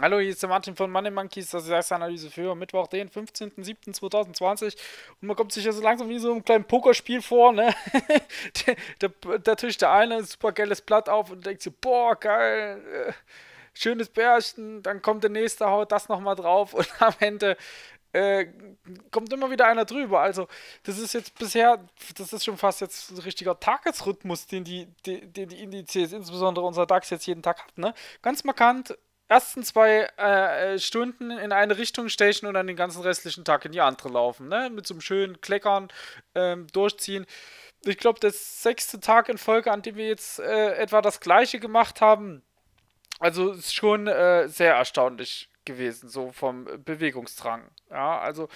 Hallo, hier ist der Martin von Money Monkeys, das ist die Analyse für Mittwoch, den 15.07.2020 und man kommt sich ja so langsam wie so einem kleinen Pokerspiel vor, ne? da, da, tischt der eine ein super geiles Blatt auf und denkt so, boah, geil, äh, schönes Bärchen, dann kommt der nächste, haut das nochmal drauf und am Ende äh, kommt immer wieder einer drüber. Also, das ist jetzt bisher, das ist schon fast jetzt ein richtiger Tagesrhythmus, den die, den die Indizes, insbesondere unser DAX jetzt jeden Tag hat. Ne? Ganz markant ersten zwei äh, äh, Stunden in eine Richtung stechen und dann den ganzen restlichen Tag in die andere laufen. Ne? Mit so einem schönen Kleckern ähm, durchziehen. Ich glaube, der sechste Tag in Folge, an dem wir jetzt äh, etwa das gleiche gemacht haben. Also ist schon äh, sehr erstaunlich gewesen, so vom Bewegungsdrang. Ja, also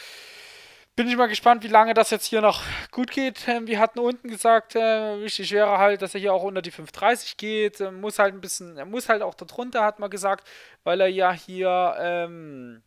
bin ich mal gespannt, wie lange das jetzt hier noch gut geht. Ähm, wir hatten unten gesagt, äh, wichtig wäre halt, dass er hier auch unter die 5,30 geht. Ähm, muss halt ein bisschen, er muss halt auch darunter, hat man gesagt, weil er ja hier ähm,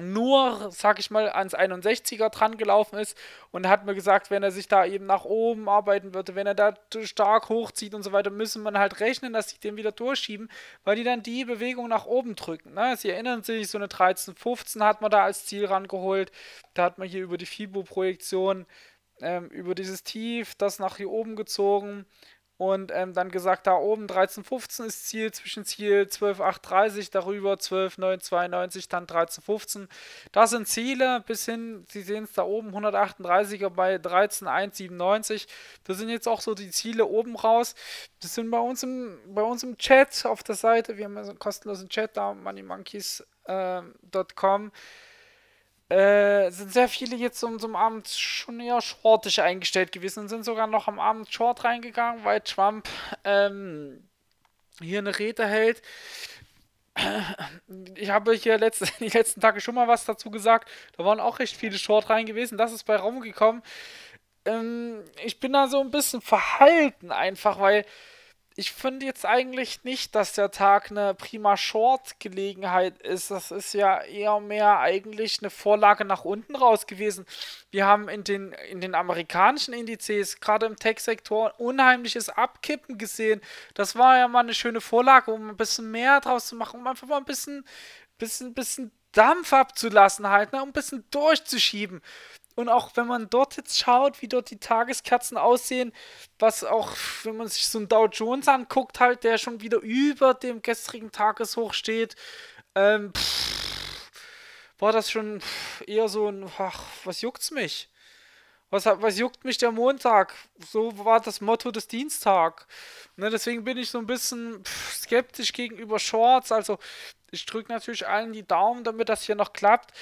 nur, sag ich mal, ans 61er dran gelaufen ist und hat mir gesagt, wenn er sich da eben nach oben arbeiten würde, wenn er da stark hochzieht und so weiter, müssen man halt rechnen, dass sie den wieder durchschieben, weil die dann die Bewegung nach oben drücken. Ne? Sie erinnern sich, so eine 13, 15 hat man da als Ziel rangeholt. Da hat man hier über die FIBO-Projektion ähm, über dieses Tief das nach hier oben gezogen und ähm, dann gesagt, da oben 13,15 ist Ziel, zwischen Ziel 12,830, darüber 12,992, dann 13,15. Das sind Ziele bis hin, Sie sehen es da oben, 138er bei 13,197. Das sind jetzt auch so die Ziele oben raus. Das sind bei uns im, bei uns im Chat auf der Seite, wir haben ja so einen kostenlosen Chat da, moneymonkeys.com. Äh, äh, sind sehr viele jetzt zum, zum Abend schon eher shortisch eingestellt gewesen und sind sogar noch am Abend short reingegangen, weil Trump ähm, hier eine Rede hält. Ich habe hier letzte, die letzten Tage schon mal was dazu gesagt. Da waren auch recht viele Short rein gewesen. Das ist bei Raum gekommen. Ähm, ich bin da so ein bisschen verhalten einfach, weil ich finde jetzt eigentlich nicht, dass der Tag eine prima Short-Gelegenheit ist. Das ist ja eher mehr eigentlich eine Vorlage nach unten raus gewesen. Wir haben in den, in den amerikanischen Indizes, gerade im Tech-Sektor, unheimliches Abkippen gesehen. Das war ja mal eine schöne Vorlage, um ein bisschen mehr draus zu machen, um einfach mal ein bisschen, bisschen, bisschen Dampf abzulassen halt, ne? um ein bisschen durchzuschieben. Und auch wenn man dort jetzt schaut, wie dort die Tageskerzen aussehen, was auch, wenn man sich so einen Dow Jones anguckt, halt, der schon wieder über dem gestrigen Tageshoch steht, ähm, pff, war das schon eher so ein, ach, was juckt's mich? Was, was juckt mich der Montag? So war das Motto des Dienstag. Ne, deswegen bin ich so ein bisschen skeptisch gegenüber Shorts. Also ich drücke natürlich allen die Daumen, damit das hier noch klappt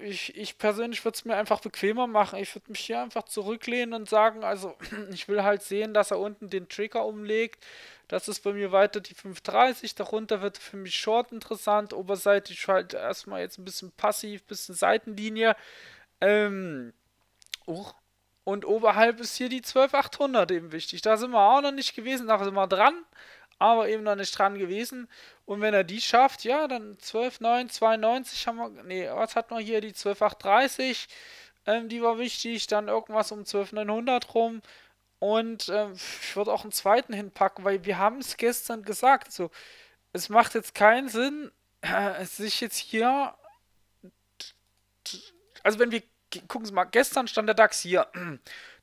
ich, ich persönlich würde es mir einfach bequemer machen. Ich würde mich hier einfach zurücklehnen und sagen, also ich will halt sehen, dass er unten den Trigger umlegt. Das ist bei mir weiter die 530. Darunter wird für mich Short interessant. Oberseite halt erstmal jetzt ein bisschen passiv, bisschen Seitenlinie. Ähm, oh, und oberhalb ist hier die 12800 eben wichtig. Da sind wir auch noch nicht gewesen, da sind wir dran aber eben noch nicht dran gewesen. Und wenn er die schafft, ja, dann 12,9,92 haben wir, nee, was hatten wir hier, die 12,830, ähm, die war wichtig, dann irgendwas um 12,900 rum. Und ähm, ich würde auch einen zweiten hinpacken, weil wir haben es gestern gesagt, so, es macht jetzt keinen Sinn, äh, sich jetzt hier, also wenn wir, gucken Sie mal, gestern stand der DAX hier,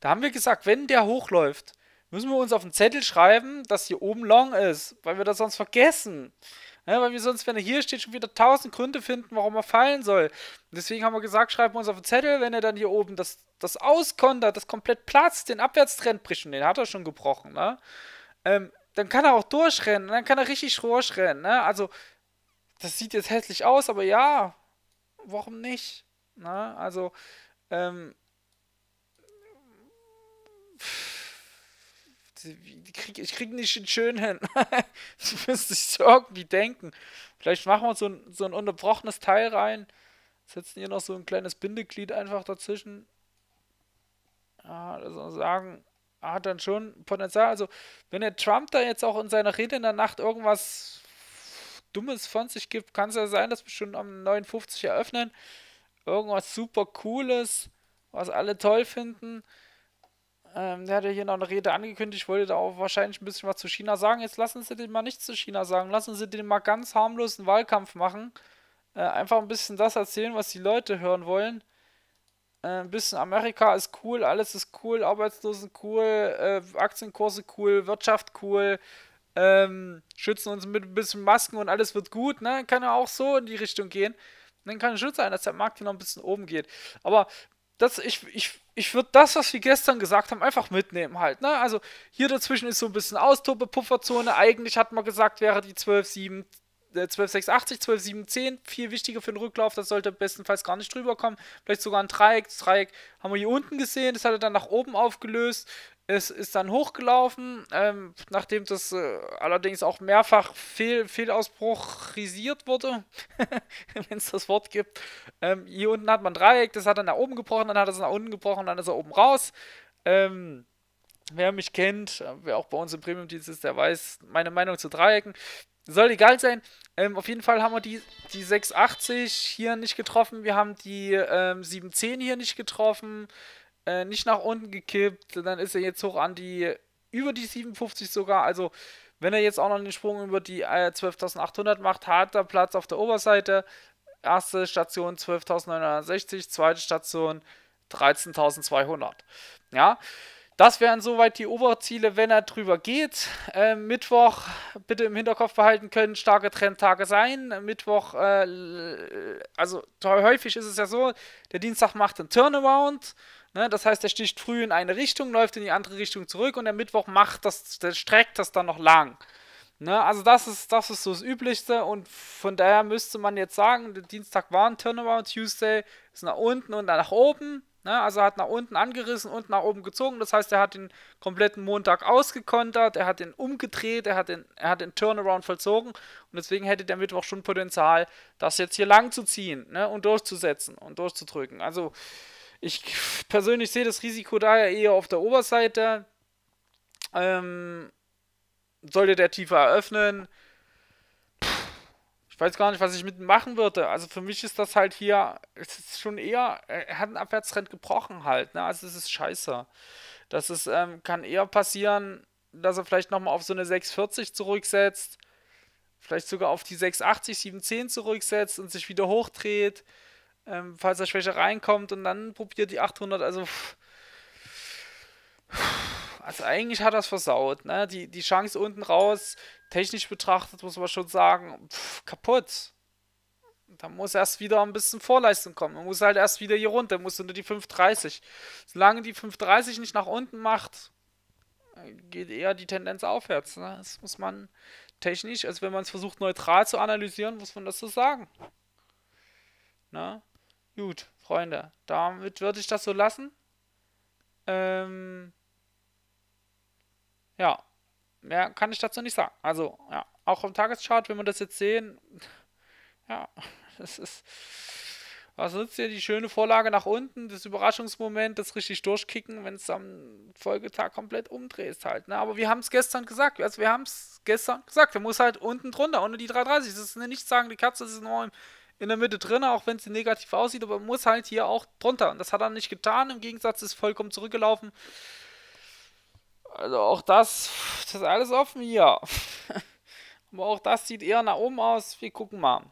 da haben wir gesagt, wenn der hochläuft, müssen wir uns auf den Zettel schreiben, dass hier oben long ist, weil wir das sonst vergessen. Ja, weil wir sonst, wenn er hier steht, schon wieder tausend Gründe finden, warum er fallen soll. deswegen haben wir gesagt, schreiben wir uns auf den Zettel, wenn er dann hier oben das, das auskontert, das komplett platzt, den Abwärtstrend bricht, und den hat er schon gebrochen, ne? Ähm, dann kann er auch durchrennen, dann kann er richtig durchrennen, ne? Also, das sieht jetzt hässlich aus, aber ja, warum nicht? Ne? Also, ähm, Krieg, ich krieg nicht den schön hin. das müsste es irgendwie denken. Vielleicht machen wir so ein, so ein unterbrochenes Teil rein. Setzen hier noch so ein kleines Bindeglied einfach dazwischen. Ja, also sagen, hat dann schon Potenzial. Also, wenn der Trump da jetzt auch in seiner Rede in der Nacht irgendwas Dummes von sich gibt, kann es ja sein, dass wir schon am 59 eröffnen. Irgendwas super Cooles, was alle toll finden. Ähm, der ja hier noch eine Rede angekündigt, ich wollte da auch wahrscheinlich ein bisschen was zu China sagen. Jetzt lassen Sie den mal nichts zu China sagen. Lassen Sie den mal ganz harmlosen Wahlkampf machen. Äh, einfach ein bisschen das erzählen, was die Leute hören wollen. Äh, ein bisschen Amerika ist cool, alles ist cool, Arbeitslosen cool, äh, Aktienkurse cool, Wirtschaft cool, ähm, schützen uns mit ein bisschen Masken und alles wird gut, ne? Kann ja auch so in die Richtung gehen. dann kann es schon sein, dass der Markt hier noch ein bisschen oben geht. Aber das, ich, ich, ich würde das, was wir gestern gesagt haben, einfach mitnehmen halt. Ne? Also hier dazwischen ist so ein bisschen Austobe, Pufferzone. Eigentlich hat man gesagt, wäre die 12, 7, 12, 6, 80, 12, 7, 10 viel wichtiger für den Rücklauf. Das sollte bestenfalls gar nicht drüber kommen. Vielleicht sogar ein Dreieck. Das Dreieck haben wir hier unten gesehen. Das hat er dann nach oben aufgelöst. Es ist dann hochgelaufen, ähm, nachdem das äh, allerdings auch mehrfach fehl, fehlausbruchisiert wurde, wenn es das Wort gibt. Ähm, hier unten hat man Dreieck, das hat dann nach oben gebrochen, dann hat es nach unten gebrochen, dann ist er oben raus. Ähm, wer mich kennt, äh, wer auch bei uns im Premium-Dienst ist, der weiß meine Meinung zu Dreiecken. Soll egal sein. Ähm, auf jeden Fall haben wir die, die 680 hier nicht getroffen. Wir haben die ähm, 710 hier nicht getroffen äh, nicht nach unten gekippt. Dann ist er jetzt hoch an die, über die 57 sogar. Also, wenn er jetzt auch noch einen Sprung über die äh, 12.800 macht, hat er Platz auf der Oberseite. Erste Station 12.960, zweite Station 13.200. Ja, das wären soweit die Oberziele, wenn er drüber geht. Äh, Mittwoch bitte im Hinterkopf behalten können, starke Trendtage sein. Mittwoch, äh, also häufig ist es ja so, der Dienstag macht einen Turnaround. Ne? Das heißt, er sticht früh in eine Richtung, läuft in die andere Richtung zurück und der Mittwoch macht das, der streckt das dann noch lang. Ne? Also das ist, das ist so das Üblichste und von daher müsste man jetzt sagen, der Dienstag war ein Turnaround, Tuesday ist nach unten und nach oben. Ne? Also hat nach unten angerissen und nach oben gezogen. Das heißt, er hat den kompletten Montag ausgekontert, er hat ihn umgedreht, er hat den, er hat den Turnaround vollzogen und deswegen hätte der Mittwoch schon Potenzial, das jetzt hier lang zu ziehen ne? und durchzusetzen und durchzudrücken. Also ich persönlich sehe das Risiko daher eher auf der Oberseite. Ähm, sollte der tiefer eröffnen. Ich weiß gar nicht, was ich mit machen würde. Also für mich ist das halt hier, es ist schon eher, er hat einen Abwärtstrend gebrochen halt. Ne? Also es ist scheiße. Das ist, ähm, kann eher passieren, dass er vielleicht nochmal auf so eine 640 zurücksetzt. Vielleicht sogar auf die 680, 710 zurücksetzt und sich wieder hochdreht ähm, falls er schwächer reinkommt und dann probiert die 800, also pff, also eigentlich hat er es versaut, ne? Die, die Chance unten raus, technisch betrachtet, muss man schon sagen, pff, kaputt. Da muss erst wieder ein bisschen Vorleistung kommen. Man muss halt erst wieder hier runter, muss unter die 530. Solange die 530 nicht nach unten macht, geht eher die Tendenz aufwärts. Ne? Das muss man technisch, also wenn man es versucht neutral zu analysieren, muss man das so sagen. Ne? Gut, Freunde, damit würde ich das so lassen. Ähm, ja, mehr kann ich dazu nicht sagen. Also, ja, auch im Tageschart, wenn wir das jetzt sehen, ja, das ist. Was nutzt ihr? die schöne Vorlage nach unten, das Überraschungsmoment, das richtig durchkicken, wenn es am Folgetag komplett umdrehst halt. Ne? Aber wir haben es gestern gesagt. Also wir haben es gestern gesagt. Wir muss halt unten drunter, ohne die 330. Das ist eine nichtssagende Katze, das ist nur im in der Mitte drin, auch wenn es negativ aussieht, aber muss halt hier auch drunter. Und das hat er nicht getan. Im Gegensatz ist vollkommen zurückgelaufen. Also auch das, das ist alles offen hier. aber auch das sieht eher nach oben aus. Wir gucken mal.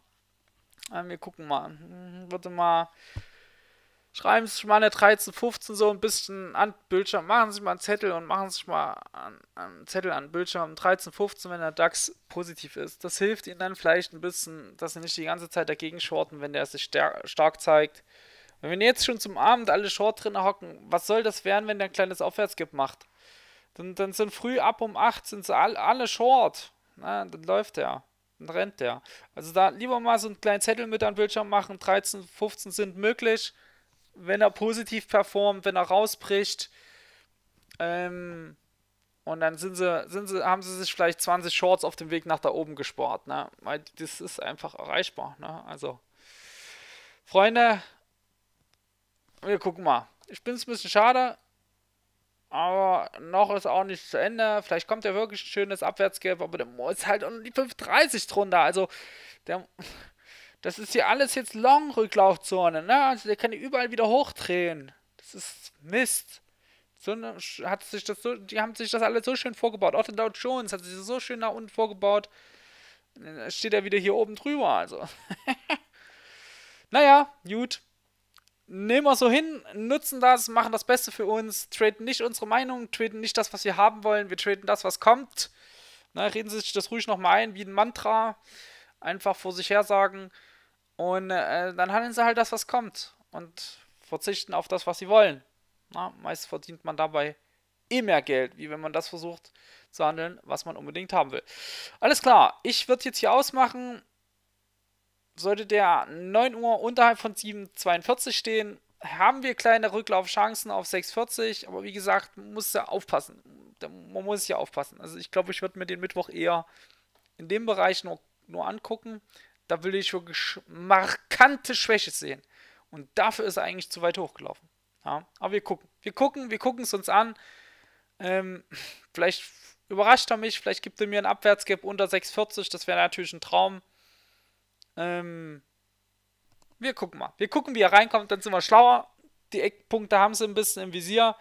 Wir gucken mal. Hm, warte mal schreiben Sie sich mal eine 13, 15 so ein bisschen an Bildschirm, machen Sie mal einen Zettel und machen Sie sich mal an, einen Zettel an Bildschirm 13, 15, wenn der DAX positiv ist. Das hilft Ihnen dann vielleicht ein bisschen, dass Sie nicht die ganze Zeit dagegen shorten, wenn der sich stark zeigt. wenn wir jetzt schon zum Abend alle short drin hocken, was soll das werden, wenn der ein kleines Aufwärtsgip macht? Dann, dann sind früh ab um 8 sind sie alle, alle short. Na, dann läuft der. Dann rennt der. Also da lieber mal so einen kleinen Zettel mit an Bildschirm machen. 13, 15 sind möglich wenn er positiv performt, wenn er rausbricht. Ähm, und dann sind sie, sind sie, haben sie sich vielleicht 20 Shorts auf dem Weg nach da oben gespart, ne? Weil das ist einfach erreichbar, ne? Also, Freunde, wir gucken mal. Ich bin es ein bisschen schade, aber noch ist auch nicht zu Ende. Vielleicht kommt ja wirklich ein schönes Abwärtsgelb, aber der Mo ist halt um die 5,30 drunter. Also, der, das ist hier alles jetzt Long-Rücklaufzone, ne? Also der kann die überall wieder hochdrehen. Das ist Mist. So hat sich das so, die haben sich das alles so schön vorgebaut. Auch der Dow Jones hat sich so schön nach unten vorgebaut. Dann steht er wieder hier oben drüber, also. naja, gut. Nehmen wir so hin, nutzen das, machen das Beste für uns, traden nicht unsere Meinung, traden nicht das, was wir haben wollen, wir traden das, was kommt. Na, reden Sie sich das ruhig nochmal ein, wie ein Mantra. Einfach vor sich her sagen. Und äh, dann handeln sie halt das, was kommt und verzichten auf das, was sie wollen. Na, meist verdient man dabei eh mehr Geld, wie wenn man das versucht zu handeln, was man unbedingt haben will. Alles klar, ich würde jetzt hier ausmachen. Sollte der 9 Uhr unterhalb von 7,42 stehen, haben wir kleine Rücklaufchancen auf 6,40, aber wie gesagt, man muss ja aufpassen. Man muss ja aufpassen. Also ich glaube, ich würde mir den Mittwoch eher in dem Bereich nur, nur angucken. Da will ich schon markante Schwäche sehen. Und dafür ist er eigentlich zu weit hochgelaufen. Ja, aber wir gucken. Wir gucken, wir gucken es uns an. Ähm, vielleicht überrascht er mich, vielleicht gibt er mir einen Abwärtsgap unter 6,40. Das wäre natürlich ein Traum. Ähm, wir gucken mal. Wir gucken, wie er reinkommt, dann sind wir schlauer. Die Eckpunkte haben sie ein bisschen im Visier.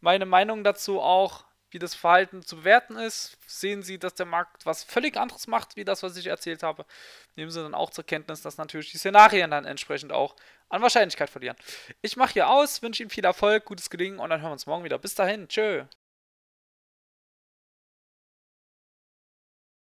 Meine Meinung dazu auch wie das Verhalten zu bewerten ist. Sehen Sie, dass der Markt was völlig anderes macht, wie das, was ich erzählt habe. Nehmen Sie dann auch zur Kenntnis, dass natürlich die Szenarien dann entsprechend auch an Wahrscheinlichkeit verlieren. Ich mache hier aus, wünsche Ihnen viel Erfolg, gutes Gelingen und dann hören wir uns morgen wieder. Bis dahin, tschö.